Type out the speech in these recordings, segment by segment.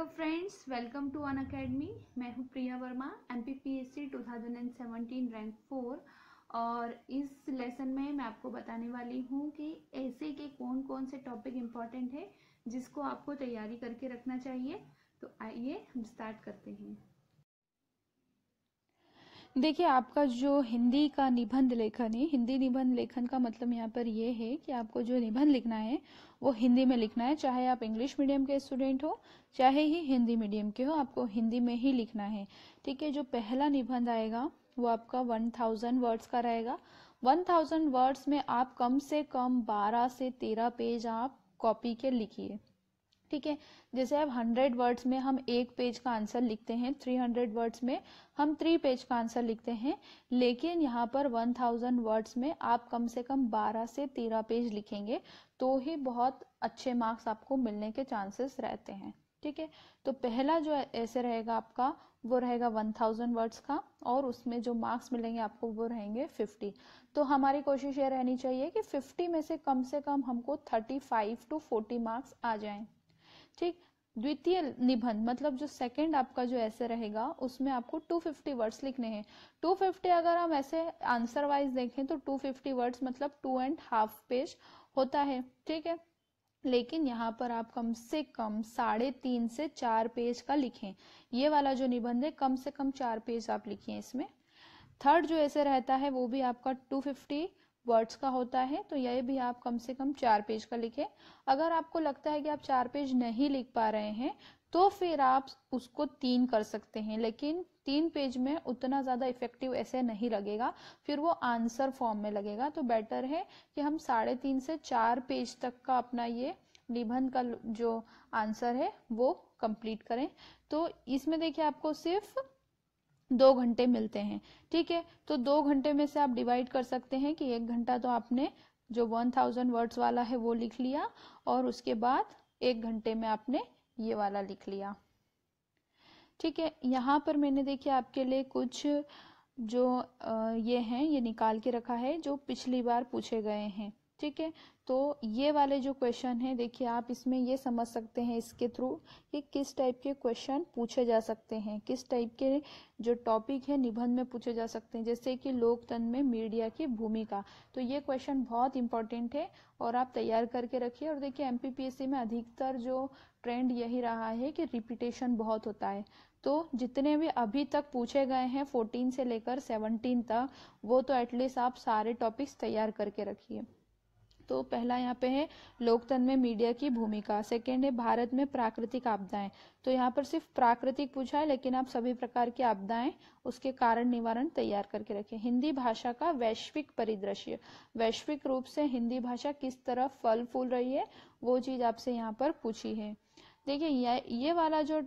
hello friends welcome to Unacademy मैं हूं Priya Verma M P P S C two thousand and seventeen rank four और इस lesson में मैं आपको बताने वाली हूं कि ऐसे के कौन कौन से टॉपिक इम्पॉर्टेंट है जिसको आपको तैयारी करके रखना चाहिए तो आइए हम स्टार्ट करते हैं देखिए आपका जो हिंदी का निबंध लेखन है हिंदी निबंध लेखन का मतलब यहाँ पर यह है कि आपको जो निबंध लिखना है वो हिंदी में लिखना है चाहे आप इंग्लिश मीडियम के स्टूडेंट हो चाहे ही हिंदी मीडियम के हो आपको हिंदी में ही लिखना है ठीक है जो पहला निबंध आएगा वो आपका वन थाउजेंड वर्ड्स का रहेगा वन थाउजेंड वर्ड्स में आप कम से कम बारह से तेरह पेज आप कॉपी के लिखिए ठीक है जैसे अब हंड्रेड वर्ड्स में हम एक पेज का आंसर लिखते हैं थ्री हंड्रेड वर्ड्स में हम थ्री पेज का आंसर लिखते हैं लेकिन यहाँ पर वन थाउजेंड वर्ड्स में आप कम से कम बारह से तेरह पेज लिखेंगे तो ही बहुत अच्छे मार्क्स आपको मिलने के चांसेस रहते हैं ठीक है तो पहला जो ऐसे रहेगा आपका वो रहेगा वन थाउजेंड वर्ड्स का और उसमें जो मार्क्स मिलेंगे आपको वो रहेंगे फिफ्टी तो हमारी कोशिश ये रहनी चाहिए कि फिफ्टी में से कम से कम हमको thirty five to forty marks आ जाएं ठीक द्वितीय निबंध मतलब जो सेकंड आपका जो ऐसे रहेगा उसमें आपको 250 वर्ड्स लिखने हैं 250 अगर हम ऐसे आंसर वाइज देखें तो 250 वर्ड्स मतलब टू एंड हाफ पेज होता है ठीक है लेकिन यहाँ पर आप कम से कम साढ़े तीन से चार पेज का लिखें ये वाला जो निबंध है कम से कम चार पेज आप लिखिए इसमें थर्ड जो ऐसे रहता है वो भी आपका टू फिफ्टी वर्ड्स का होता है तो यह भी आप कम से कम चार पेज का लिखें अगर आपको लगता है कि आप चार पेज नहीं लिख पा रहे हैं तो फिर आप उसको तीन कर सकते हैं लेकिन तीन पेज में उतना ज़्यादा इफेक्टिव ऐसे नहीं लगेगा फिर वो आंसर फॉर्म में लगेगा तो बेटर है कि हम साढ़े तीन से चार पेज तक का अपना ये निबंध का जो आंसर है वो कंप्लीट करें तो इसमें देखिए आपको सिर्फ दो घंटे मिलते हैं ठीक है तो दो घंटे में से आप डिवाइड कर सकते हैं कि एक घंटा तो आपने जो वन थाउजेंड वर्ड्स वाला है वो लिख लिया और उसके बाद एक घंटे में आपने ये वाला लिख लिया ठीक है यहाँ पर मैंने देखिए आपके लिए कुछ जो ये हैं ये निकाल के रखा है जो पिछली बार पूछे गए हैं ठीक है तो ये वाले जो क्वेश्चन हैं देखिए आप इसमें ये समझ सकते हैं इसके थ्रू कि किस टाइप के क्वेश्चन पूछे जा सकते हैं किस टाइप के जो टॉपिक है निबंध में पूछे जा सकते हैं जैसे कि लोकतंत्र में मीडिया की भूमिका तो ये क्वेश्चन बहुत इंपॉर्टेंट है और आप तैयार करके रखिए और देखिए एमपीपीएससी में अधिकतर जो ट्रेंड यही रहा है कि रिपीटेशन बहुत होता है तो जितने भी अभी तक पूछे गए हैं फोर्टीन से लेकर सेवनटीन तक वो तो एटलीस्ट आप सारे टॉपिक्स तैयार करके रखिए तो पहला यहाँ पे है लोकतंत्र में मीडिया की भूमिका सेकेंड है भारत में प्राकृतिक आपदाएं तो यहाँ पर सिर्फ प्राकृतिक पूछा है लेकिन आप सभी प्रकार की आपदाएं उसके कारण निवारण तैयार करके रखें हिंदी भाषा का वैश्विक परिदृश्य वैश्विक रूप से हिंदी भाषा किस तरह फल फूल रही है वो चीज़ आपसे यहाँ पर पूछी है देखिए ये ये वाला जो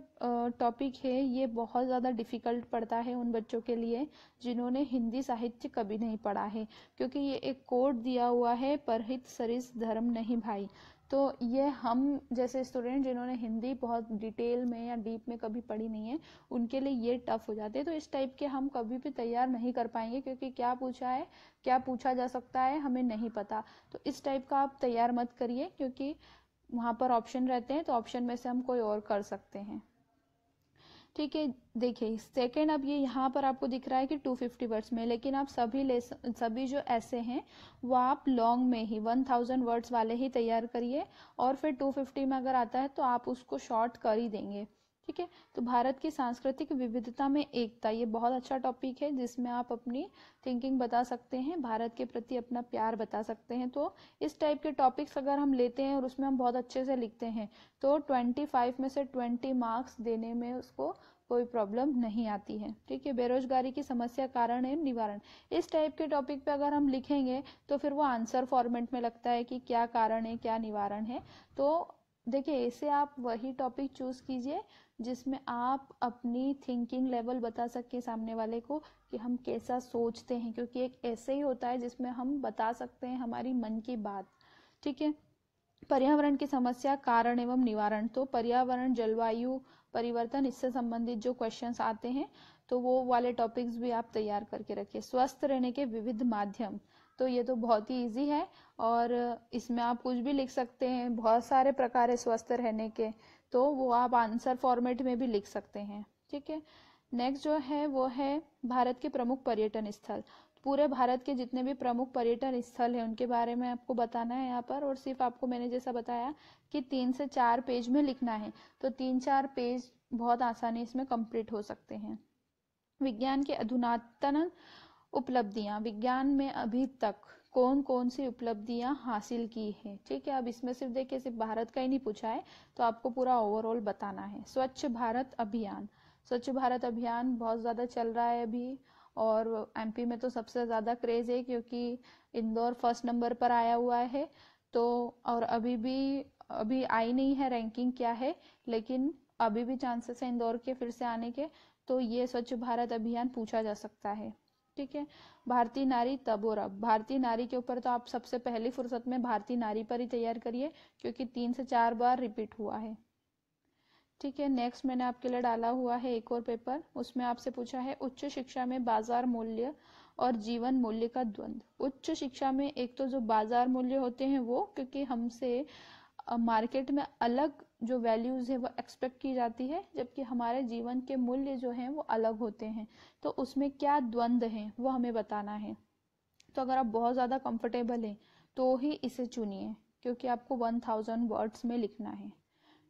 टॉपिक है ये बहुत ज़्यादा डिफ़िकल्ट पड़ता है उन बच्चों के लिए जिन्होंने हिंदी साहित्य कभी नहीं पढ़ा है क्योंकि ये एक कोड दिया हुआ है परहित सरिस धर्म नहीं भाई तो ये हम जैसे स्टूडेंट जिन्होंने हिंदी बहुत डिटेल में या डीप में कभी पढ़ी नहीं है उनके लिए ये टफ हो जाते हैं तो इस टाइप के हम कभी भी तैयार नहीं कर पाएंगे क्योंकि क्या पूछा है क्या पूछा जा सकता है हमें नहीं पता तो इस टाइप का आप तैयार मत करिए क्योंकि वहाँ पर ऑप्शन रहते हैं तो ऑप्शन में से हम कोई और कर सकते हैं ठीक है देखिए सेकेंड अब ये यहाँ पर आपको दिख रहा है कि 250 फिफ्टी वर्ड्स में लेकिन आप सभी ले सभी जो ऐसे हैं वो आप लॉन्ग में ही 1000 वर्ड्स वाले ही तैयार करिए और फिर 250 में अगर आता है तो आप उसको शॉर्ट कर ही देंगे ठीक है तो भारत की सांस्कृतिक विविधता में एकता ये बहुत अच्छा टॉपिक है जिसमें आप अपनी थिंकिंग बता सकते हैं भारत के प्रति अपना प्यार बता सकते हैं तो इस टाइप के टॉपिक्स अगर हम लेते हैं और उसमें हम बहुत अच्छे से लिखते हैं तो ट्वेंटी फाइव में से ट्वेंटी मार्क्स देने में उसको कोई प्रॉब्लम नहीं आती है ठीक है बेरोजगारी की समस्या कारण एवं निवारण इस टाइप के टॉपिक पे अगर हम लिखेंगे तो फिर वो आंसर फॉर्मेट में लगता है कि क्या कारण है क्या निवारण है तो देखिए इसे आप वही टॉपिक चूज कीजिए जिसमें आप अपनी थिंकिंग लेवल बता सकें सामने वाले को कि हम कैसा सोचते हैं क्योंकि एक ऐसे ही होता है जिसमें हम बता सकते हैं हमारी मन की बात ठीक है पर्यावरण की समस्या कारण एवं निवारण तो पर्यावरण जलवायु परिवर्तन इससे संबंधित जो क्वेश्चंस आते हैं तो वो वाले टॉपिक्स भी आप तैयार करके रखिए स्वस्थ रहने के विविध माध्यम तो ये तो बहुत ही इजी है और इसमें आप कुछ भी लिख सकते हैं बहुत सारे प्रकार है स्वस्थ रहने के तो वो आप आंसर फॉर्मेट में भी लिख सकते हैं ठीक है नेक्स्ट जो है वो है भारत के प्रमुख पर्यटन स्थल पूरे भारत के जितने भी प्रमुख पर्यटन स्थल हैं उनके बारे में आपको बताना है यहाँ पर और सिर्फ आपको मैंने जैसा बताया कि तीन से चार पेज में लिखना है तो तीन चार पेज बहुत आसानी इसमें कंप्लीट हो सकते हैं विज्ञान के अधुनातन उपलब्धियां विज्ञान में अभी तक कौन कौन सी उपलब्धियां हासिल की है ठीक है अब इसमें सिर्फ देखिए सिर्फ भारत का ही नहीं पूछा है तो आपको पूरा ओवरऑल बताना है स्वच्छ भारत अभियान स्वच्छ भारत अभियान बहुत ज़्यादा चल रहा है अभी और एमपी में तो सबसे ज़्यादा क्रेज है क्योंकि इंदौर फर्स्ट नंबर पर आया हुआ है तो और अभी भी अभी आई नहीं है रैंकिंग क्या है लेकिन अभी भी चांसेस है इंदौर के फिर से आने के तो ये स्वच्छ भारत अभियान पूछा जा सकता है ठीक है भारतीय नारी तब और अब भारतीय नारी के ऊपर तो आप सबसे पहली फुर्सत में भारतीय नारी पर ही तैयार करिए क्योंकि तीन से चार बार रिपीट हुआ है ठीक है नेक्स्ट मैंने आपके लिए डाला हुआ है एक और पेपर उसमें आपसे पूछा है उच्च शिक्षा में बाजार मूल्य और जीवन मूल्य का द्वंद उच्च शिक्षा में एक तो जो बाजार मूल्य होते हैं वो क्योंकि हमसे मार्केट में अलग जो वैल्यूज़ है वो एक्सपेक्ट की जाती है जबकि हमारे जीवन के मूल्य जो हैं वो अलग होते हैं तो उसमें क्या द्वंद्व हैं वो हमें बताना है तो अगर आप बहुत ज़्यादा कंफर्टेबल हैं तो ही इसे चुनिए क्योंकि आपको वन थाउजेंड वर्ड्स में लिखना है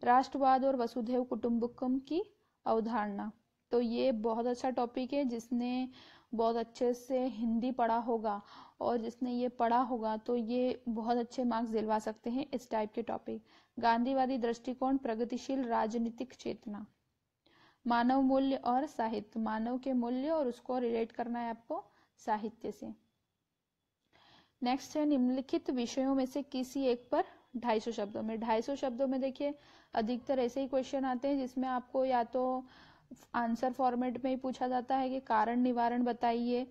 राष्ट्रवाद और वसुधैव कुटुम्बकम की अवधारणा तो ये बहुत अच्छा टॉपिक है जिसने बहुत अच्छे से हिंदी पढ़ा होगा और जिसने ये पढ़ा होगा तो ये बहुत अच्छे मार्क्स दिलवा सकते हैं इस टाइप के टॉपिक गांधीवादी दृष्टिकोण प्रगतिशील राजनीतिक चेतना मानव मूल्य और साहित्य मानव के मूल्य और उसको रिलेट करना है आपको साहित्य से नेक्स्ट है निम्नलिखित विषयों में से किसी एक पर 250 शब्दों में 250 शब्दों में देखिए अधिकतर ऐसे ही क्वेश्चन आते हैं जिसमें आपको या तो आंसर फॉर्मेट में ही पूछा जाता है कि कारण निवारण बताइए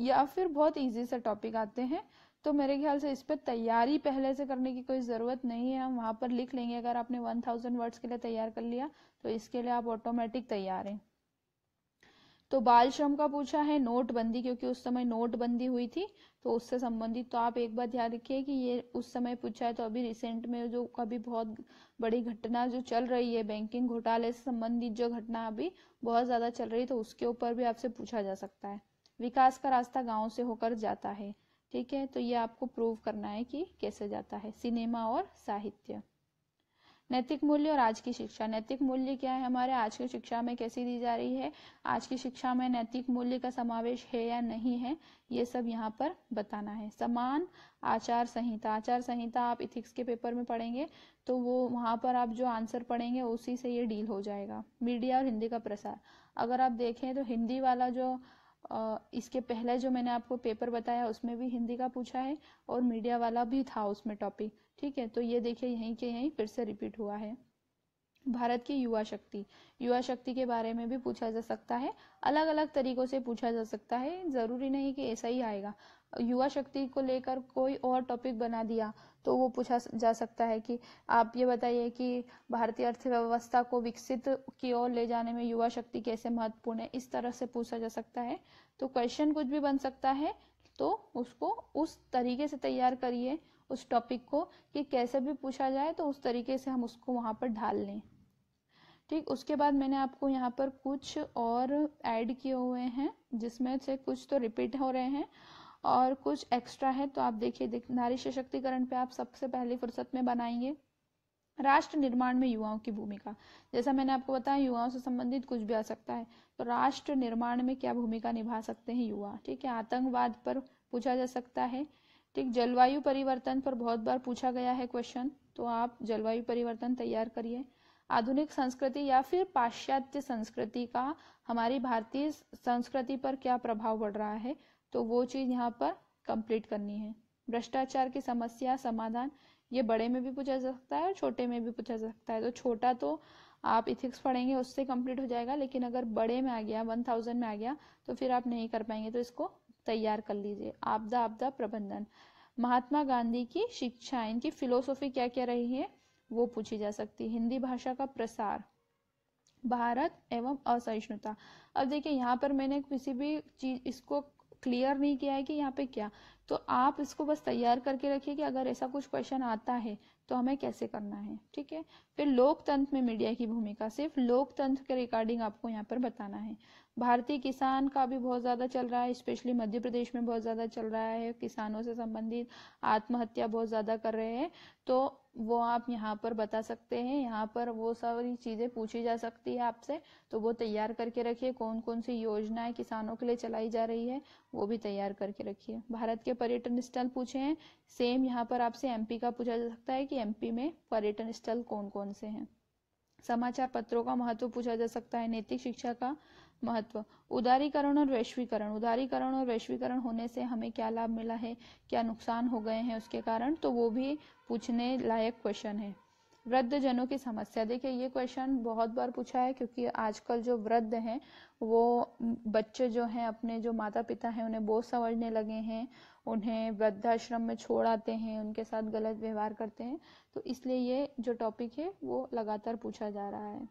या फिर बहुत इजी से टॉपिक आते हैं तो मेरे ख्याल से इस पर तैयारी पहले से करने की कोई ज़रूरत नहीं है हम वहाँ पर लिख लेंगे अगर आपने वन थाउजेंड वर्ड्स के लिए तैयार कर लिया तो इसके लिए आप ऑटोमेटिक तैयार हैं तो बाल श्रम का पूछा है नोटबंदी क्योंकि उस समय नोटबंदी हुई थी तो उससे संबंधित तो आप एक बात याद रखिए कि ये उस समय पूछा है तो अभी रिसेंट में जो अभी बहुत बड़ी घटना जो चल रही है बैंकिंग घोटाले से संबंधित जो घटना अभी बहुत ज़्यादा चल रही है तो उसके ऊपर भी आपसे पूछा जा सकता है विकास का रास्ता गाँव से होकर जाता है ठीक है तो ये आपको प्रूव करना है कि कैसे जाता है सिनेमा और साहित्य नैतिक मूल्य और आज की शिक्षा नैतिक मूल्य क्या है हमारे आज की शिक्षा में कैसी दी जा रही है आज की शिक्षा में नैतिक मूल्य का समावेश है या नहीं है ये सब यहाँ पर बताना है समान आचार संहिता आचार संहिता आप इथिक्स के पेपर में पढ़ेंगे तो वो वहां पर आप जो आंसर पढ़ेंगे उसी से ये डील हो जाएगा मीडिया और हिंदी का प्रसार अगर आप देखें तो हिंदी वाला जो इसके पहले जो मैंने आपको पेपर बताया उसमें भी हिंदी का पूछा है और मीडिया वाला भी था उसमें टॉपिक ठीक है तो ये देखिए यहीं के यहीं फिर से रिपीट हुआ है भारत की युवा शक्ति युवा शक्ति के बारे में भी पूछा जा सकता है अलग अलग तरीकों से पूछा जा सकता है जरूरी नहीं कि ऐसा ही आएगा युवा शक्ति को लेकर कोई और टॉपिक बना दिया तो वो पूछा जा सकता है कि आप ये बताइए कि भारतीय अर्थव्यवस्था को विकसित की ओर ले जाने में युवा शक्ति कैसे महत्वपूर्ण है इस तरह से पूछा जा सकता है तो क्वेश्चन कुछ भी बन सकता है तो उसको उस तरीके से तैयार करिए उस टॉपिक को कि कैसे भी पूछा जाए तो उस तरीके से हम उसको वहाँ पर ढाल लें ठीक उसके बाद मैंने आपको यहाँ पर कुछ और ऐड किए हुए हैं जिसमें से कुछ तो रिपीट हो रहे हैं और कुछ एक्स्ट्रा है तो आप देखिए नारी सशक्तिकरण पे आप सबसे पहले फुर्सत में बनाएंगे राष्ट्र निर्माण में युवाओं की भूमिका जैसा मैंने आपको बताया युवाओं से संबंधित कुछ भी आ सकता है तो राष्ट्र निर्माण में क्या भूमिका निभा सकते हैं युवा ठीक है आतंकवाद पर पूछा जा सकता है ठीक जलवायु परिवर्तन पर बहुत बार पूछा गया है क्वेश्चन तो आप जलवायु परिवर्तन तैयार करिए आधुनिक संस्कृति या फिर पाश्चात्य संस्कृति का हमारी भारतीय संस्कृति पर क्या प्रभाव पड़ रहा है तो वो चीज़ यहाँ पर कंप्लीट करनी है भ्रष्टाचार की समस्या समाधान ये बड़े में भी पूछा जा सकता है और छोटे में भी पूछा जा सकता है तो छोटा तो आप इथिक्स पढ़ेंगे उससे कंप्लीट हो जाएगा लेकिन अगर बड़े में आ गया वन थाउजेंड में आ गया तो फिर आप नहीं कर पाएंगे तो इसको तैयार कर लीजिए आपदा आपदा प्रबंधन महात्मा गांधी की शिक्षा इनकी फिलोसॉफी क्या क्या रही है वो पूछी जा सकती हिंदी भाषा का प्रसार भारत एवं असहिष्णुता अब देखिए यहाँ पर मैंने किसी भी चीज इसको क्लियर नहीं किया है कि यहाँ पे क्या तो आप इसको बस तैयार करके रखिए कि अगर ऐसा कुछ क्वेश्चन आता है तो हमें कैसे करना है ठीक है फिर लोकतंत्र में मीडिया की भूमिका सिर्फ लोकतंत्र के रिकॉर्डिंग आपको यहाँ पर बताना है भारतीय किसान का भी बहुत ज़्यादा चल रहा है स्पेशली मध्य प्रदेश में बहुत ज़्यादा चल रहा है किसानों से संबंधित आत्महत्या बहुत ज़्यादा कर रहे हैं तो वो आप यहाँ पर बता सकते हैं यहाँ पर वो सारी चीज़ें पूछी जा सकती है आपसे तो वो तैयार करके रखिए कौन कौन सी योजनाएं किसानों के लिए चलाई जा रही है वो भी तैयार करके रखिए भारत के पर्यटन स्थल पूछे हैं सेम यहाँ पर आपसे एमपी का पूछा जा सकता है कि एमपी में पर्यटन स्थल कौन कौन से हैं समाचार पत्रों का महत्व पूछा जा सकता है नैतिक शिक्षा का महत्व उदारीकरण और वैश्वीकरण उदारीकरण और वैश्वीकरण होने से हमें क्या लाभ मिला है क्या नुकसान हो गए हैं उसके कारण तो वो भी पूछने लायक क्वेश्चन है वृद्ध जनों की समस्या देखिए ये क्वेश्चन बहुत बार पूछा है क्योंकि आजकल जो वृद्ध हैं वो बच्चे जो हैं अपने जो माता पिता हैं उन्हें बोझ समझने लगे हैं उन्हें वृद्धाश्रम में छोड़ आते हैं उनके साथ गलत व्यवहार करते हैं तो इसलिए ये जो टॉपिक है वो लगातार पूछा जा रहा है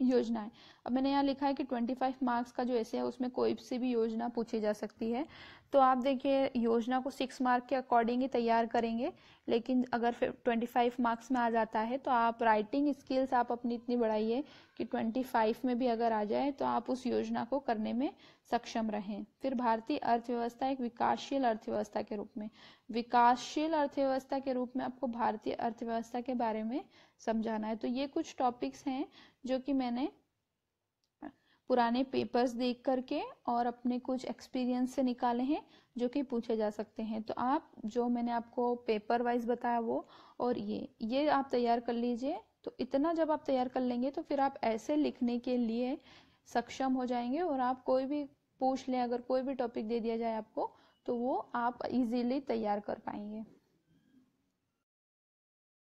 योजनाएं अब मैंने यहाँ लिखा है कि 25 मार्क्स का जो ऐसे है उसमें कोई से भी योजना पूछी जा सकती है तो आप देखिए योजना को सिक्स मार्क के अकॉर्डिंग ही तैयार करेंगे लेकिन अगर 25 मार्क्स में आ जाता है तो आप राइटिंग स्किल्स आप अपनी इतनी बढ़ाइए कि 25 में भी अगर आ जाए तो आप उस योजना को करने में सक्षम रहें फिर भारतीय अर्थव्यवस्था एक विकासशील अर्थव्यवस्था के रूप में विकासशील अर्थव्यवस्था के रूप में आपको भारतीय अर्थव्यवस्था के बारे में समझाना है तो ये कुछ टॉपिक्स हैं जो कि मैंने पुराने पेपर्स देख करके और अपने कुछ एक्सपीरियंस से निकाले हैं जो कि पूछे जा सकते हैं तो आप जो मैंने आपको पेपर वाइज बताया वो और ये ये आप तैयार कर लीजिए तो इतना जब आप तैयार कर लेंगे तो फिर आप ऐसे लिखने के लिए सक्षम हो जाएंगे और आप कोई भी पूछ लें अगर कोई भी टॉपिक दे दिया जाए आपको तो वो आप इजीली तैयार कर पाएंगे